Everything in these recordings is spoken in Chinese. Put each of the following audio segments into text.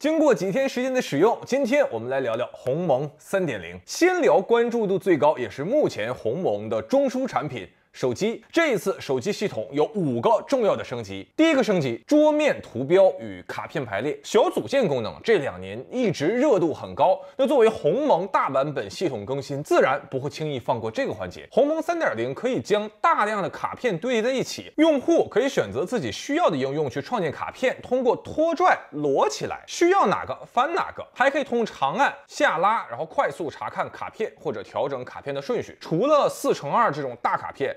经过几天时间的使用，今天我们来聊聊鸿蒙三点零。先聊关注度最高，也是目前鸿蒙的中枢产品。手机这一次手机系统有五个重要的升级。第一个升级桌面图标与卡片排列、小组件功能，这两年一直热度很高。那作为鸿蒙大版本系统更新，自然不会轻易放过这个环节。鸿蒙三点零可以将大量的卡片堆叠在一起，用户可以选择自己需要的应用去创建卡片，通过拖拽摞起来，需要哪个翻哪个，还可以通过长按下拉，然后快速查看卡片或者调整卡片的顺序。除了四乘二这种大卡片。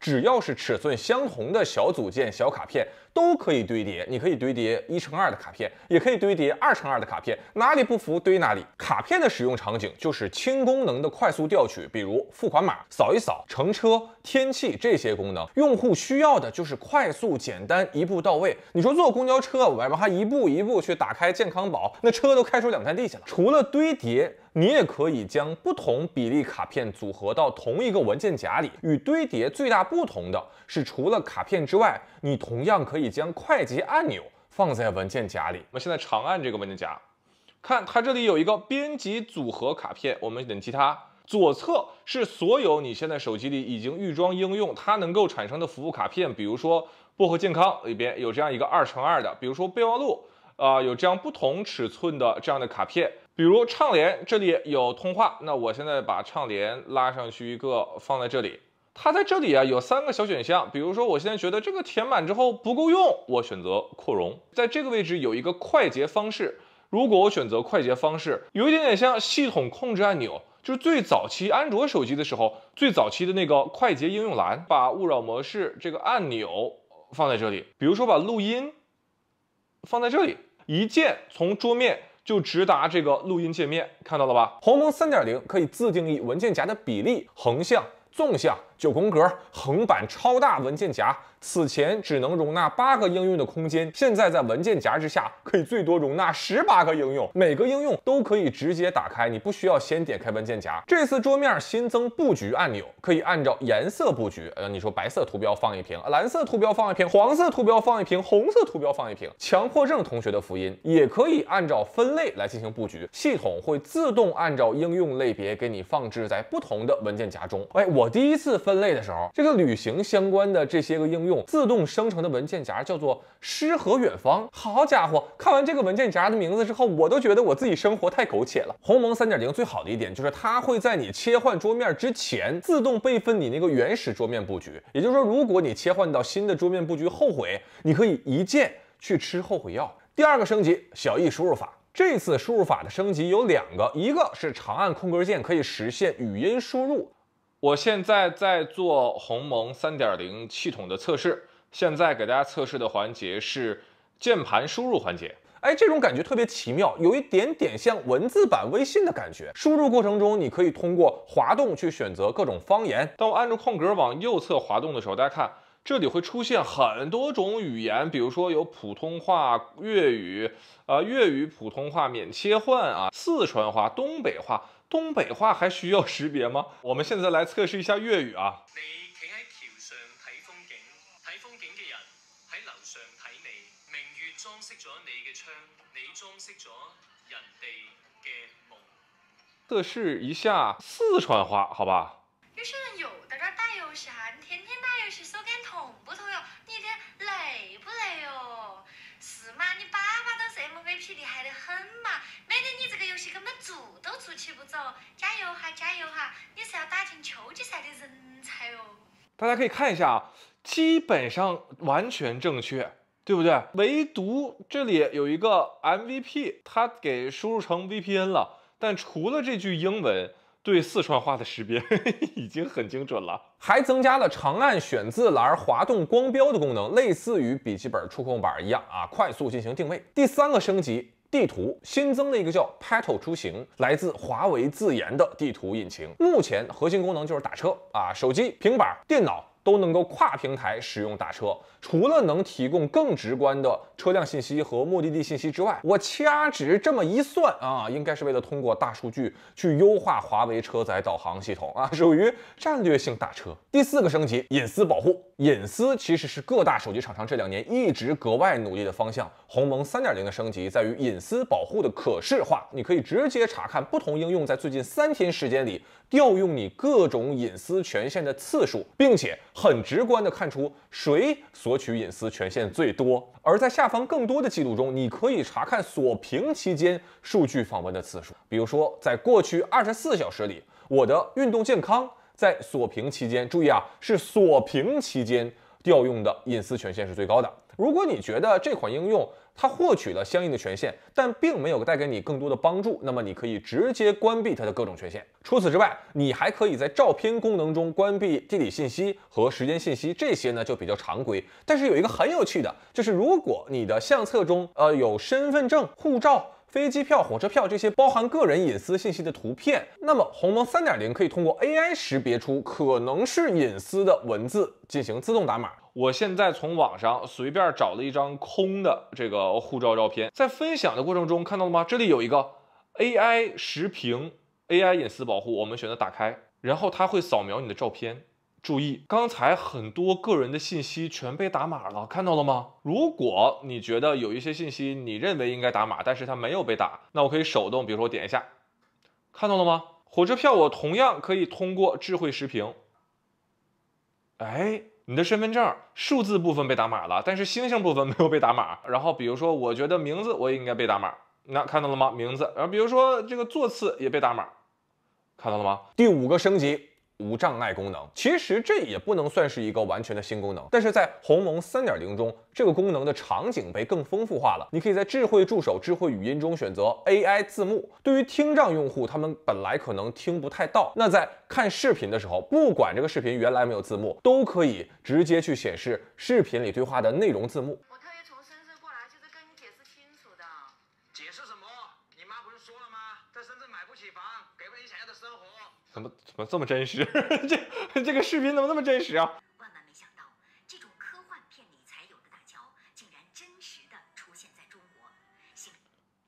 只要是尺寸相同的小组件、小卡片都可以堆叠。你可以堆叠一乘二的卡片，也可以堆叠二乘二的卡片，哪里不服堆哪里。卡片的使用场景就是轻功能的快速调取，比如付款码扫一扫、乘车、天气这些功能，用户需要的就是快速、简单、一步到位。你说坐公交车，我还一步一步去打开健康宝，那车都开出两站地去了。除了堆叠，你也可以将不同比例卡片组合到同一个文件夹里，与堆叠最大。不同的是，除了卡片之外，你同样可以将快捷按钮放在文件夹里。我们现在长按这个文件夹，看它这里有一个编辑组合卡片，我们点击它。左侧是所有你现在手机里已经预装应用，它能够产生的服务卡片，比如说薄荷健康里边有这样一个二乘二的，比如说备忘录啊，有这样不同尺寸的这样的卡片，比如畅联这里有通话，那我现在把畅联拉上去一个放在这里。它在这里啊，有三个小选项。比如说，我现在觉得这个填满之后不够用，我选择扩容。在这个位置有一个快捷方式。如果我选择快捷方式，有一点点像系统控制按钮，就是最早期安卓手机的时候，最早期的那个快捷应用栏，把勿扰模式这个按钮放在这里。比如说把录音放在这里，一键从桌面就直达这个录音界面，看到了吧？鸿蒙三点零可以自定义文件夹的比例，横向、纵向。九宫格横版超大文件夹，此前只能容纳八个应用的空间，现在在文件夹之下可以最多容纳十八个应用，每个应用都可以直接打开，你不需要先点开文件夹。这次桌面新增布局按钮，可以按照颜色布局，呃，你说白色图标放一瓶，蓝色图标放一瓶，黄色图标放一瓶，红色图标放一瓶，强迫症同学的福音，也可以按照分类来进行布局，系统会自动按照应用类别给你放置在不同的文件夹中。哎，我第一次分。分类的时候，这个旅行相关的这些个应用自动生成的文件夹叫做“诗和远方”。好家伙，看完这个文件夹的名字之后，我都觉得我自己生活太苟且了。鸿蒙三点零最好的一点就是它会在你切换桌面之前自动备份你那个原始桌面布局，也就是说，如果你切换到新的桌面布局后悔，你可以一键去吃后悔药。第二个升级，小艺输入法这次输入法的升级有两个，一个是长按空格键可以实现语音输入。我现在在做鸿蒙三点零系统的测试，现在给大家测试的环节是键盘输入环节。哎，这种感觉特别奇妙，有一点点像文字版微信的感觉。输入过程中，你可以通过滑动去选择各种方言。当我按住空格往右侧滑动的时候，大家看，这里会出现很多种语言，比如说有普通话、粤语，呃，粤语普通话免切换啊，四川话、东北话。东北话还需要识别吗？我们现在来测试一下粤语啊。测试一下四川话，好吧。有些人又在这打游戏哈，你天天打游戏，手感痛不痛哟？你一天累不累哟？是嘛？你爸爸都是 MVP，厉害的很嘛！没得你这个游戏根本住都住起不走，加油哈，加油哈！你是要打进秋季赛的人才哦。大家可以看一下啊，基本上完全正确，对不对？唯独这里有一个 MVP，他给输入成 VPN 了。但除了这句英文。对四川话的识别 已经很精准了，还增加了长按选字栏、滑动光标的功能，类似于笔记本触控板一样啊，快速进行定位。第三个升级，地图新增了一个叫 Paddle 出行，来自华为自研的地图引擎，目前核心功能就是打车啊，手机、平板、电脑。都能够跨平台使用打车，除了能提供更直观的车辆信息和目的地信息之外，我掐指这么一算啊，应该是为了通过大数据去优化华为车载导航系统啊，属于战略性打车。第四个升级，隐私保护。隐私其实是各大手机厂商这两年一直格外努力的方向。鸿蒙三点零的升级在于隐私保护的可视化，你可以直接查看不同应用在最近三天时间里调用你各种隐私权限的次数，并且。很直观地看出谁索取隐私权限最多。而在下方更多的记录中，你可以查看锁屏期间数据访问的次数。比如说，在过去二十四小时里，我的运动健康在锁屏期间，注意啊，是锁屏期间调用的隐私权限是最高的。如果你觉得这款应用它获取了相应的权限，但并没有带给你更多的帮助，那么你可以直接关闭它的各种权限。除此之外，你还可以在照片功能中关闭地理信息和时间信息。这些呢就比较常规。但是有一个很有趣的就是，如果你的相册中呃有身份证、护照、飞机票、火车票这些包含个人隐私信息的图片，那么鸿蒙三点零可以通过 AI 识别出可能是隐私的文字，进行自动打码。我现在从网上随便找了一张空的这个护照照片，在分享的过程中看到了吗？这里有一个 AI 实名，AI 隐私保护，我们选择打开，然后它会扫描你的照片。注意，刚才很多个人的信息全被打码了，看到了吗？如果你觉得有一些信息你认为应该打码，但是它没有被打，那我可以手动，比如说我点一下，看到了吗？火车票我同样可以通过智慧识屏。哎。你的身份证数字部分被打码了，但是星星部分没有被打码。然后，比如说，我觉得名字我也应该被打码。那看到了吗？名字。然后，比如说这个座次也被打码，看到了吗？第五个升级。无障碍功能，其实这也不能算是一个完全的新功能，但是在鸿蒙三点零中，这个功能的场景被更丰富化了。你可以在智慧助手、智慧语音中选择 AI 字幕。对于听障用户，他们本来可能听不太到，那在看视频的时候，不管这个视频原来没有字幕，都可以直接去显示视频里对话的内容字幕。怎么怎么这么真实？这这个视频怎么那么真实啊？万万没想到，这种科幻片里才有的的大竟然真实出现在中国。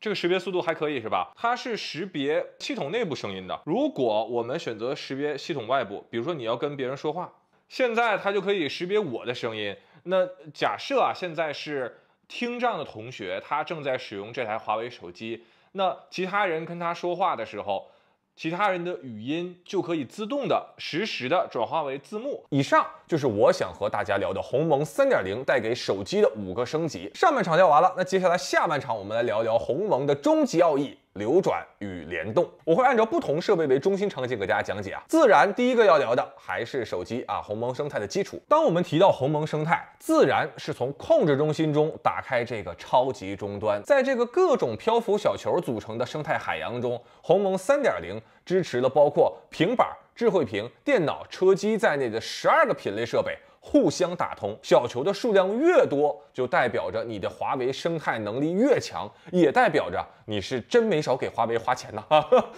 这个识别速度还可以是吧？它是识别系统内部声音的。如果我们选择识别系统外部，比如说你要跟别人说话，现在它就可以识别我的声音。那假设啊，现在是听障的同学，他正在使用这台华为手机，那其他人跟他说话的时候。其他人的语音就可以自动的实时的转化为字幕。以上就是我想和大家聊的鸿蒙三点零带给手机的五个升级。上半场聊完了，那接下来下半场我们来聊聊鸿蒙的终极奥义。流转与联动，我会按照不同设备为中心场景给大家讲解啊。自然，第一个要聊的还是手机啊，鸿蒙生态的基础。当我们提到鸿蒙生态，自然是从控制中心中打开这个超级终端，在这个各种漂浮小球组成的生态海洋中，鸿蒙三点零支持了包括平板、智慧屏、电脑、车机在内的十二个品类设备互相打通。小球的数量越多，就代表着你的华为生态能力越强，也代表着。你是真没少给华为花钱呐！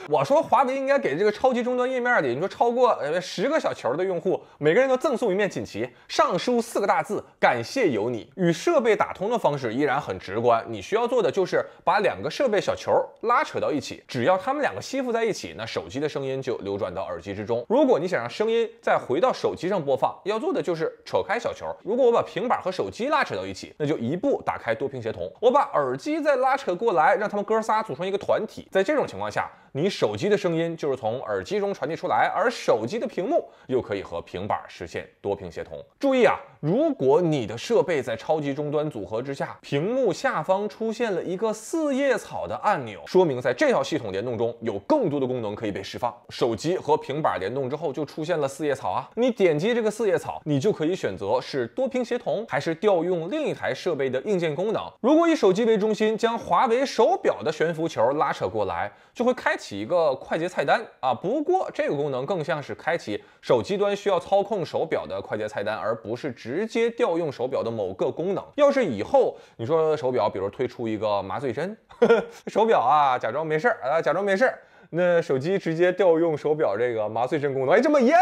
我说华为应该给这个超级终端页面里，你说超过呃十个小球的用户，每个人都赠送一面锦旗，上书四个大字：感谢有你。与设备打通的方式依然很直观，你需要做的就是把两个设备小球拉扯到一起，只要它们两个吸附在一起，那手机的声音就流转到耳机之中。如果你想让声音再回到手机上播放，要做的就是扯开小球。如果我把平板和手机拉扯到一起，那就一步打开多屏协同。我把耳机再拉扯过来，让他们歌。仨组成一个团体，在这种情况下，你手机的声音就是从耳机中传递出来，而手机的屏幕又可以和平板实现多屏协同。注意啊，如果你的设备在超级终端组合之下，屏幕下方出现了一个四叶草的按钮，说明在这套系统联动中有更多的功能可以被释放。手机和平板联动之后就出现了四叶草啊，你点击这个四叶草，你就可以选择是多屏协同还是调用另一台设备的硬件功能。如果以手机为中心，将华为手表。的悬浮球拉扯过来，就会开启一个快捷菜单啊。不过这个功能更像是开启手机端需要操控手表的快捷菜单，而不是直接调用手表的某个功能。要是以后你说手表，比如推出一个麻醉针呵呵 手表啊，假装没事儿啊，假装没事儿，那手机直接调用手表这个麻醉针功能，哎，这么严。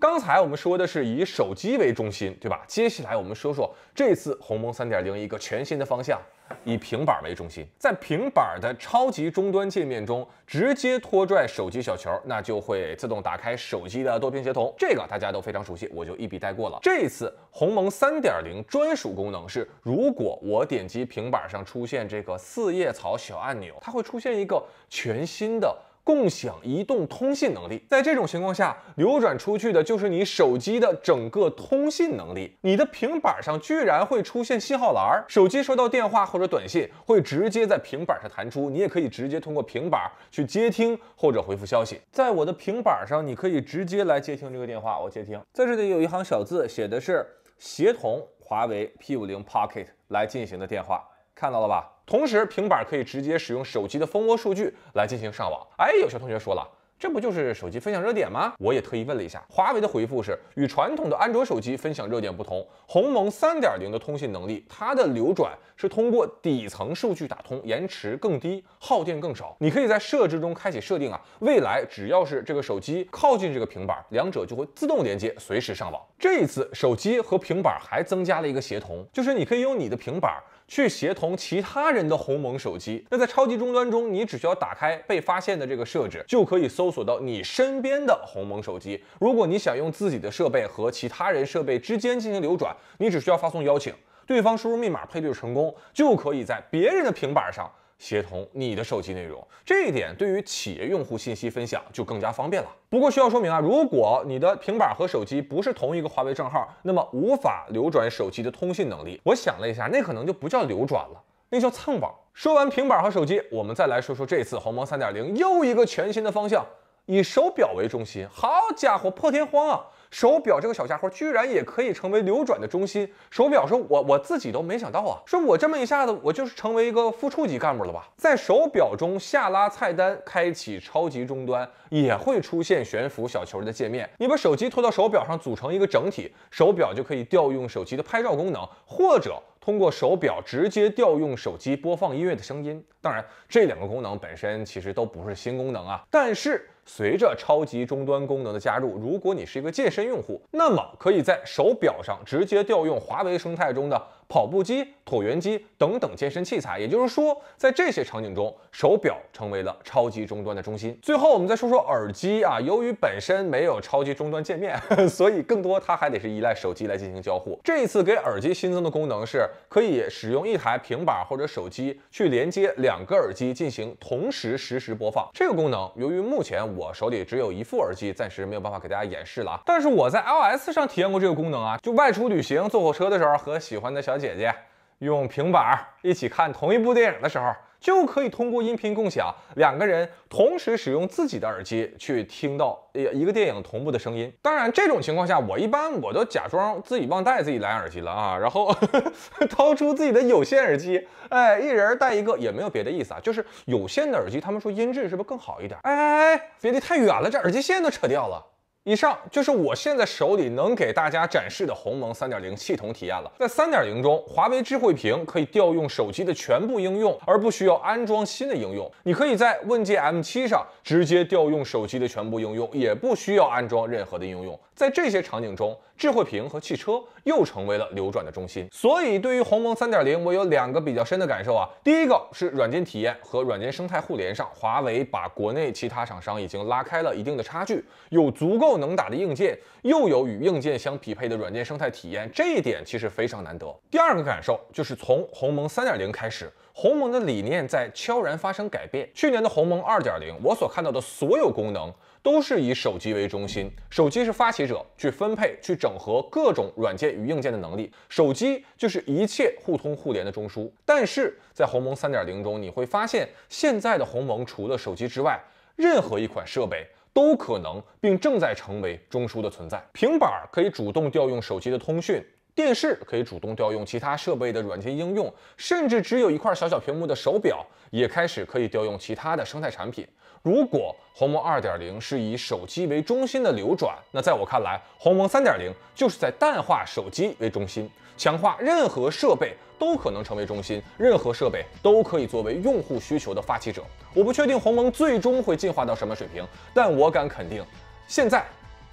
刚才我们说的是以手机为中心，对吧？接下来我们说说这次鸿蒙三点零一个全新的方向，以平板为中心，在平板的超级终端界面中，直接拖拽手机小球，那就会自动打开手机的多屏协同。这个大家都非常熟悉，我就一笔带过了。这次鸿蒙三点零专属功能是，如果我点击平板上出现这个四叶草小按钮，它会出现一个全新的。共享移动通信能力，在这种情况下流转出去的就是你手机的整个通信能力。你的平板上居然会出现信号栏，手机收到电话或者短信会直接在平板上弹出，你也可以直接通过平板去接听或者回复消息。在我的平板上，你可以直接来接听这个电话，我接听，在这里有一行小字，写的是协同华为 P50 Pocket 来进行的电话。看到了吧？同时，平板可以直接使用手机的蜂窝数据来进行上网。哎，有些同学说了，这不就是手机分享热点吗？我也特意问了一下，华为的回复是：与传统的安卓手机分享热点不同，鸿蒙三点零的通信能力，它的流转是通过底层数据打通，延迟更低，耗电更少。你可以在设置中开启设定啊。未来只要是这个手机靠近这个平板，两者就会自动连接，随时上网。这一次，手机和平板还增加了一个协同，就是你可以用你的平板。去协同其他人的鸿蒙手机。那在超级终端中，你只需要打开被发现的这个设置，就可以搜索到你身边的鸿蒙手机。如果你想用自己的设备和其他人设备之间进行流转，你只需要发送邀请，对方输入密码配对成功，就可以在别人的平板上。协同你的手机内容，这一点对于企业用户信息分享就更加方便了。不过需要说明啊，如果你的平板和手机不是同一个华为账号，那么无法流转手机的通信能力。我想了一下，那可能就不叫流转了，那叫蹭网。说完平板和手机，我们再来来说说这次鸿蒙三点零又一个全新的方向。以手表为中心，好家伙，破天荒啊！手表这个小家伙居然也可以成为流转的中心。手表说：“我我自己都没想到啊，说我这么一下子，我就是成为一个副处级干部了吧？”在手表中下拉菜单，开启超级终端，也会出现悬浮小球的界面。你把手机拖到手表上，组成一个整体，手表就可以调用手机的拍照功能，或者。通过手表直接调用手机播放音乐的声音，当然，这两个功能本身其实都不是新功能啊。但是，随着超级终端功能的加入，如果你是一个健身用户，那么可以在手表上直接调用华为生态中的。跑步机、椭圆机等等健身器材，也就是说，在这些场景中，手表成为了超级终端的中心。最后，我们再说说耳机啊，由于本身没有超级终端界面，所以更多它还得是依赖手机来进行交互。这一次给耳机新增的功能是，可以使用一台平板或者手机去连接两个耳机进行同时实时播放。这个功能，由于目前我手里只有一副耳机，暂时没有办法给大家演示了啊。但是我在 iOS 上体验过这个功能啊，就外出旅行坐火车的时候，和喜欢的小姐姐用平板一起看同一部电影的时候，就可以通过音频共享，两个人同时使用自己的耳机去听到一一个电影同步的声音。当然，这种情况下我一般我都假装自己忘带自己蓝牙耳机了啊，然后 掏出自己的有线耳机，哎，一人带一个，也没有别的意思啊，就是有线的耳机，他们说音质是不是更好一点？哎哎哎，别离太远了，这耳机线都扯掉了。以上就是我现在手里能给大家展示的鸿蒙三点零系统体验了。在三点零中，华为智慧屏可以调用手机的全部应用，而不需要安装新的应用。你可以在问界 M7 上直接调用手机的全部应用，也不需要安装任何的应用。在这些场景中，智慧屏和汽车又成为了流转的中心。所以，对于鸿蒙三点零，我有两个比较深的感受啊。第一个是软件体验和软件生态互联上，华为把国内其他厂商已经拉开了一定的差距，有足够。又能打的硬件，又有与硬件相匹配的软件生态体验，这一点其实非常难得。第二个感受就是，从鸿蒙三点零开始，鸿蒙的理念在悄然发生改变。去年的鸿蒙二点零，我所看到的所有功能都是以手机为中心，手机是发起者，去分配、去整合各种软件与硬件的能力，手机就是一切互通互联的中枢。但是在鸿蒙三点零中，你会发现，现在的鸿蒙除了手机之外，任何一款设备。都可能，并正在成为中枢的存在。平板可以主动调用手机的通讯。电视可以主动调用其他设备的软件应用，甚至只有一块小小屏幕的手表也开始可以调用其他的生态产品。如果鸿蒙二点零是以手机为中心的流转，那在我看来，鸿蒙三点零就是在淡化手机为中心，强化任何设备都可能成为中心，任何设备都可以作为用户需求的发起者。我不确定鸿蒙最终会进化到什么水平，但我敢肯定，现在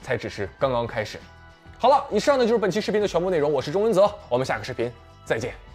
才只是刚刚开始。好了，以上呢就是本期视频的全部内容。我是钟文泽，我们下个视频再见。